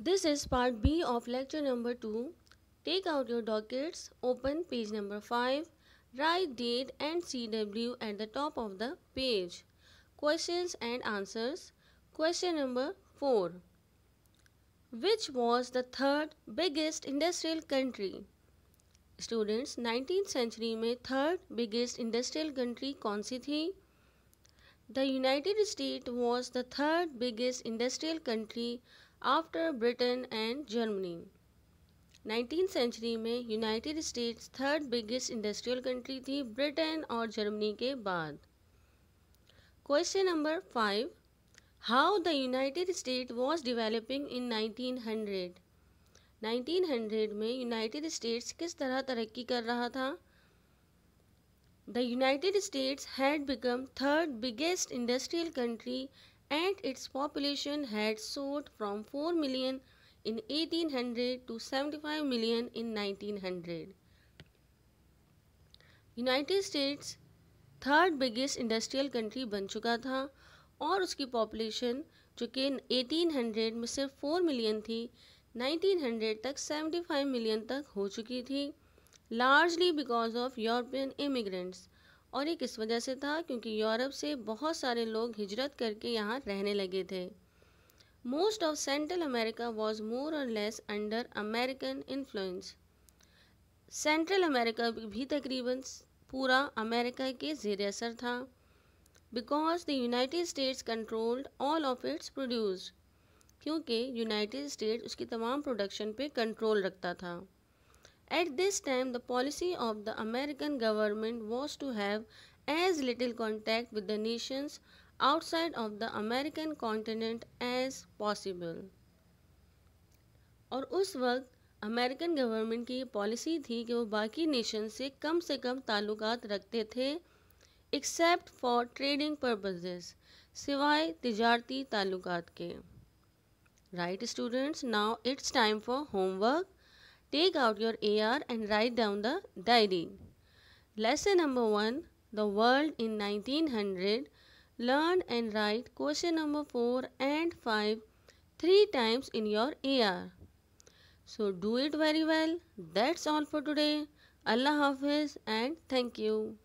This is part B of lecture number 2. Take out your dockets, open page number 5, write date and CW at the top of the page. Questions and answers. Question number 4. Which was the third biggest industrial country? Students, nineteenth century में third biggest industrial country कौन सी थी The United States was the third biggest industrial country. After Britain and Germany nineteen century में United States third biggest industrial country थी Britain और Germany के बाद question number five how the United State was developing in nineteen hundred nineteen hundred में United States किस तरह तरक्की कर रहा था the United States had become third biggest industrial country and its population had soared from 4 million in 1800 to 75 million in 1900. united States third biggest industrial country बन चुका था और उसकी पॉपुलेशन जो कि 1800 में सिर्फ 4 मिलियन थी 1900 तक 75 मिलियन तक हो चुकी थी largely because of European immigrants और ये किस वजह से था क्योंकि यूरोप से बहुत सारे लोग हिजरत करके यहाँ रहने लगे थे most of Central America was more or less under American influence Central America भी तकरीबन पूरा अमेरिका के जेर असर था because the United States controlled all of its produce क्योंकि यूनाइटेड स्टेट्स उसकी तमाम प्रोडक्शन पे कंट्रोल रखता था At this time, the policy of the American government was to have as little contact with the nations outside of the American continent as possible. और उस वक्त American government की policy थी कि वो बाकी नेशन से कम से कम ताल्लुकात रखते थे एक्सेप्ट फॉर ट्रेडिंग पर्पजेज सिवाय तजारती ताल्लुकात के right students now it's time for homework Take out your AR and write down the diary. Lesson number 1 The World in 1900 Learn and write question number 4 and 5 3 times in your AR. So do it very well. That's all for today. Allah Hafiz and thank you.